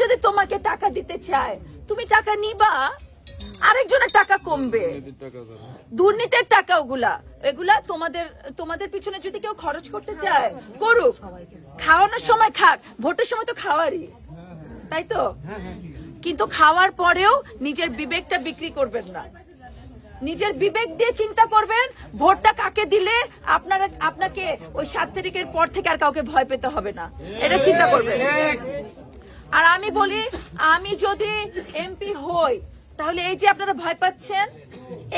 যদি তোমাকে টাকা দিতে চায় তুমি টাকা নিবা আরেকজনের টাকা কমবে দুর্নীতির টাকা ওগুলা এগুলা তোমাদের তোমাদের পিছনে যদি কেউ খরচ করতে চায় করুক খাওয়ানোর সময় খাক ভোটের সময় তো খাওয়ারই তাই তো কিন্তু খাওয়ার পরেও নিজের বিবেকটা বিক্রি করবেন না নিজের বিবেক দিয়ে চিন্তা করবেন ভোটটা কাকে দিলে আপনারা আপনাকে ওই সাত তারিখের পর থেকে আর কাউকে ভয় পেতে হবে না এটা চিন্তা করবেন আর আমি বলি আমি যদি এমপি হই তাহলে এই যে আপনারা ভয় পাচ্ছেন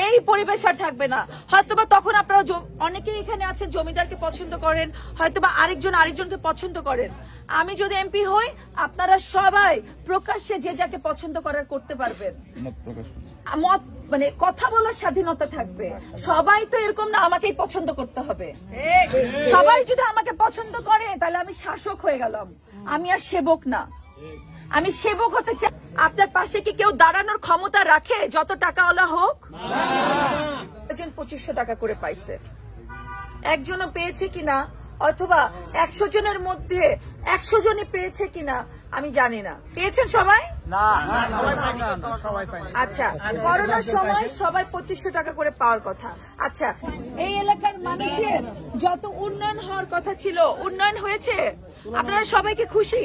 এই পরিবেশ আর থাকবে না হয়তোবা তখন আপনারা অনেকেই এখানে আছেন জমিদারকে পছন্দ করেন হয়তোবা আরেকজন আরেকজনকে পছন্দ করেন আমি যদি এমপি হই আপনারা সবাই প্রকাশ্যে যে যাকে পছন্দ করার করতে পারবেন মত মানে কথা বলার স্বাধীনতা থাকবে সবাই তো এরকম না আমাকেই পছন্দ করতে হবে সবাই যদি আমাকে পছন্দ করে তাহলে আমি শাসক হয়ে গেলাম আমি আর সেবক না আমি সেবক হতে চাই আপনার পাশে কি কেউ দাঁড়ানোর ক্ষমতা রাখে যত টাকা ওলা হোক একজন পঁচিশশো টাকা করে পাইছে একজনও পেয়েছে কিনা অথবা একশো জনের মধ্যে একশো জনে পেয়েছে কিনা আমি জানি না পেয়েছেন সবাই আচ্ছা করোনার সময় সবাই পঁচিশশো টাকা করে পাওয়ার কথা আচ্ছা এই এলাকার মানুষের যত উন্নয়ন হওয়ার কথা ছিল উন্নয়ন হয়েছে আপনারা সবাই কি খুশি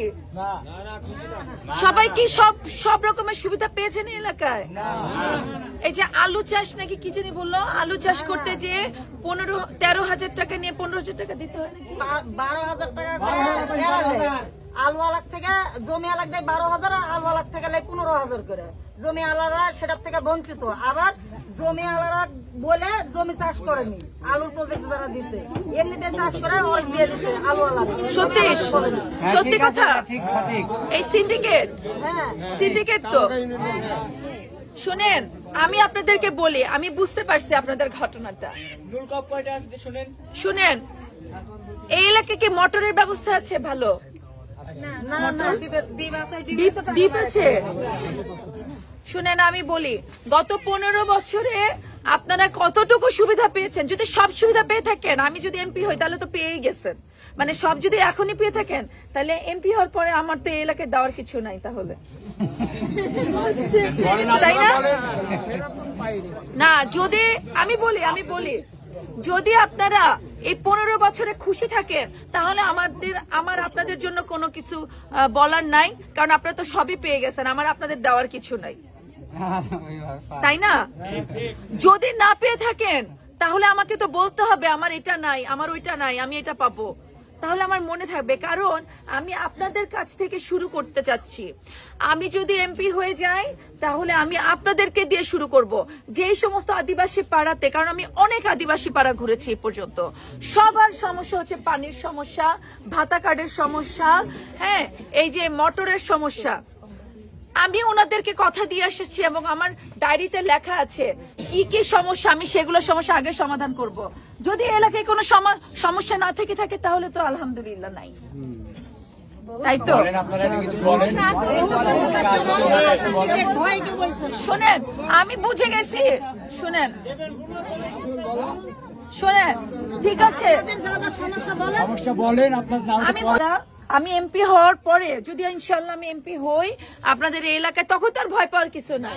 সবাই কি সব সব রকমের সুবিধা পেয়েছেন এলাকায় এই যে আলু চাষ নাকি কি জানি বললো আলু চাষ করতে যে পনেরো তেরো হাজার টাকা নিয়ে পনেরো হাজার টাকা দিতে হয় নাকি বারো হাজার টাকা আলু আলাক থেকে জমি আলাক দেয় বারো হাজার আর আলু আলাক থেকে লাই পনেরো হাজার করে জমি আলারা সেটার থেকে বঞ্চিত আবার জমি আলারা বলে জমি চাষ করেনি আলুর প্রজেক্ট যারা দিছে এমনিতে চাষ করে ওই দিয়ে দিছে আলু আলাদা সত্যি হ্যাঁ, সত্যি কথা এই সিন্ডিকেট হ্যাঁ সিন্ডিকেট তো শুনেন আমি আপনাদেরকে বলি আমি বুঝতে পারছি আপনাদের ঘটনাটা শুনেন শুনেন এই এলাকায় কি মোটরের ব্যবস্থা আছে ভালো শুনেন আমি বলি গত পনেরো বছরে আপনারা কতটুকু সুবিধা পেয়েছেন যদি সব সুবিধা পেয়ে থাকেন আমি যদি এমপি হই তাহলে তো পেয়েই গেছেন মানে সব যদি এখনই পেয়ে থাকেন তাহলে এমপি হওয়ার পরে আমার তো এলাকায় দেওয়ার কিছু নাই তাহলে তাই না না যদি আমি বলি আমি বলি যদি আপনারা এই পনেরো বছরে খুশি থাকেন তাহলে আমাদের আমার আপনাদের জন্য কোনো কিছু বলার নাই কারণ আপনারা তো সবই পেয়ে গেছেন আমার আপনাদের দেওয়ার কিছু নাই তাই না যদি না পেয়ে থাকেন তাহলে আমাকে তো বলতে হবে আমার এটা নাই আমার ওইটা নাই আমি এটা পাবো তাহলে আমার মনে থাকবে কারণ আমি আপনাদের কাছ থেকে শুরু করতে চাচ্ছি আমি যদি এমপি হয়ে যাই তাহলে আমি আপনাদেরকে দিয়ে শুরু করব যেই সমস্ত আদিবাসী পাড়াতে কারণ আমি অনেক আদিবাসী পাড়া ঘুরেছি এ পর্যন্ত সবার সমস্যা হচ্ছে পানির সমস্যা ভাতা কার্ডের সমস্যা হ্যাঁ এই যে মটরের সমস্যা আমি ওনাদেরকে কথা দিয়ে এসেছি এবং আমার ডায়েরিতে লেখা আছে কি কি সমস্যা আমি সেগুলো সমস্যা আগে সমাধান করব। যদি এলাকায় কোনো সমস্যা না থেকে থাকে তাহলে তো আলহামদুলিল্লাহ নাই শোনেন আমি বুঝে গেছি শোনেন শোনেন ঠিক আছে আমি আমি এমপি হওয়ার পরে যদি ইনশাল্লাহ আমি এমপি হই আপনাদের এলাকায় তখন তো আর ভয় পাওয়ার কিছু না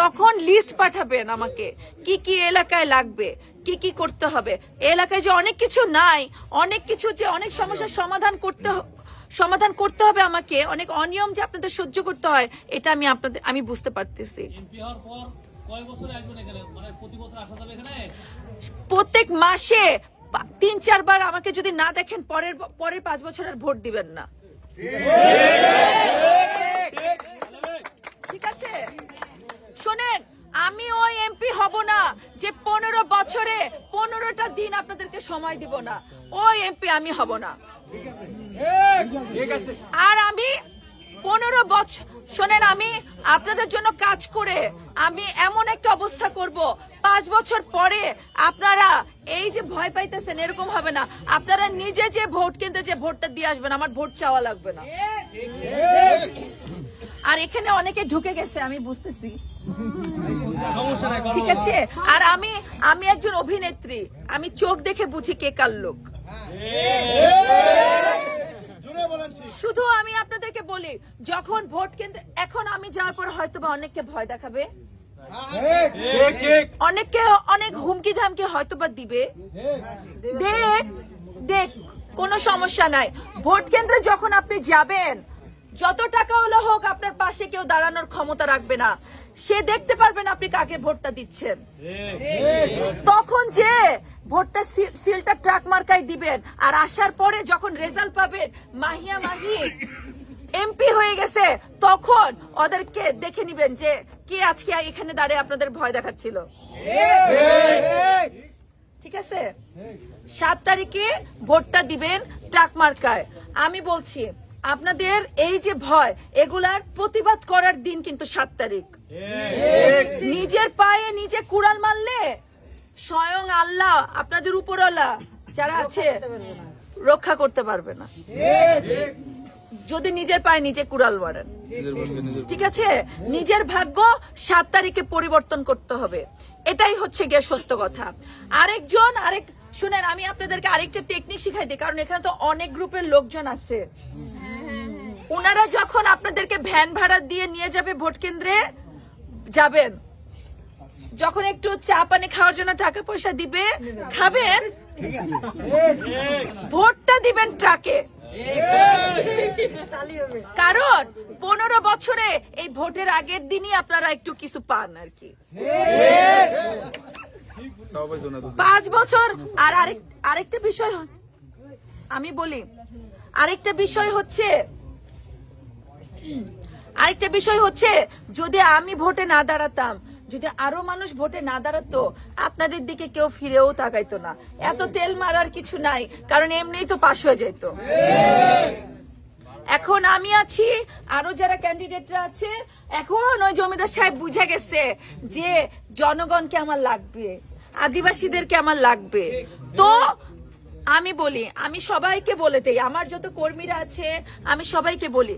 তখন লিস্ট পাঠাবেন আমাকে কি কি এলাকায় লাগবে কি কি করতে হবে এলাকায় যে অনেক কিছু নাই অনেক কিছু যে অনেক সমস্যার সমাধান করতে সমাধান করতে হবে আমাকে অনেক অনিয়ম যে আপনাদের সহ্য করতে হয় এটা আমি আপনাদের আমি বুঝতে পারতেছি মানে প্রত্যেক মাসে তিন চারবার আমাকে যদি না দেখেন পরের পরের পাঁচ বছর আর ভোট দিবেন না ঠিক আছে শোনেন আমি ওই এমপি হব না যে পনেরো বছরে পনেরোটা দিন আপনাদেরকে সময় দিব না ওই এমপি আমি হব না আর আমি পনেরো বছর শোনেন আমি আপনাদের জন্য কাজ করে আমি এমন একটা অবস্থা করব পাঁচ বছর পরে আপনারা এই যে ভয় পাইতেছেন এরকম হবে না আপনারা নিজে যে ভোট কিন্তু যে ভোটটা দিয়ে আসবেন আমার ভোট চাওয়া লাগবে না আর এখানে অনেকে ঢুকে গেছে আমি বুঝতেছি ঠিক আছে আর আমি আমি একজন অভিনেত্রী আমি চোখ দেখে বুঝি কে কার লোক শুধু আমি আপনাদেরকে বলি যখন ভোট কেন্দ্র এখন আমি যাওয়ার পর হয়তো বা অনেককে ভয় দেখাবে অনেককে অনেক হুমকি ধামকে হয়তো বা দিবে দেখ দেখ কোন সমস্যা নাই ভোট কেন্দ্রে যখন আপনি যাবেন যত টাকা হলো হোক আপনার পাশে কেউ দাঁড়ানোর ক্ষমতা রাখবে না সে দেখতে পারবেন আপনি কাকে ভোটটা দিচ্ছেন তখন যে ভোটটা সিলটা ট্রাক মার্কায় দিবেন আর আসার পরে যখন রেজাল্ট পাবেন মাহিয়া মাহি এমপি হয়ে গেছে তখন ওদেরকে দেখে নিবেন যে কে আজকে এখানে দাঁড়িয়ে আপনাদের ভয় দেখাচ্ছিল ঠিক আছে সাত তারিখে ভোটটা দিবেন ট্রাক মার্কায় আমি বলছি আপনাদের এই যে ভয় এগুলার প্রতিবাদ করার দিন কিন্তু সাত তারিখ নিজের পায়ে নিজে কুড়াল মারলে স্বয়ং আল্লাহ আপনাদের উপরওয়ালা যারা আছে রক্ষা করতে পারবে না যদি নিজের পায়ে নিজে কুড়াল মারেন ঠিক আছে নিজের ভাগ্য সাত তারিখে পরিবর্তন করতে হবে এটাই হচ্ছে গিয়ে সত্য কথা আরেকজন আরেক শুনেন আমি আপনাদেরকে আরেকটা টেকনিক শিখাই দিই কারণ এখানে তো অনেক গ্রুপের লোকজন আছে ওনারা যখন আপনাদেরকে ভ্যান ভাড়া দিয়ে নিয়ে যাবে ভোট কেন্দ্রে যাবেন যখন একটু চা পানি খাওয়ার জন্য টাকা পয়সা দিবে খাবেন ভোটটা দিবেন ট্রাকে কারণ পনেরো বছরে এই ভোটের আগের দিনই আপনারা একটু কিছু পান আর কি পাঁচ বছর আর আরেকটা বিষয় আমি বলি আরেকটা বিষয় হচ্ছে আরেকটা বিষয় হচ্ছে যদি আমি ভোটে না দাঁড়াতাম যদি আরো মানুষ ভোটে না দাঁড়াতো আপনাদের দিকে কেউ ফিরেও তাকাইতো না এত তেল মারার কিছু নাই কারণ এমনি তো পাশ হয়ে যেত এখন আমি আছি আরো যারা ক্যান্ডিডেটরা আছে এখন ওই জমিদার সাহেব বুঝে গেছে যে জনগণকে আমার লাগবে আদিবাসীদেরকে আমার লাগবে তো আমি বলি আমি সবাইকে বলে আমার যত কর্মীরা আছে আমি সবাইকে বলি